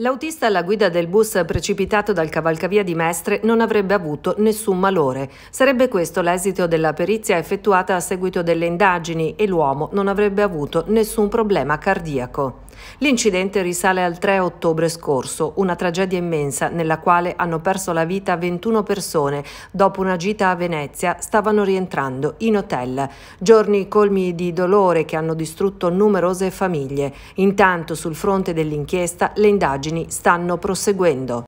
L'autista alla guida del bus precipitato dal cavalcavia di Mestre non avrebbe avuto nessun malore. Sarebbe questo l'esito della perizia effettuata a seguito delle indagini e l'uomo non avrebbe avuto nessun problema cardiaco. L'incidente risale al 3 ottobre scorso, una tragedia immensa nella quale hanno perso la vita 21 persone. Dopo una gita a Venezia stavano rientrando in hotel. Giorni colmi di dolore che hanno distrutto numerose famiglie. Intanto sul fronte dell'inchiesta le indagini stanno proseguendo.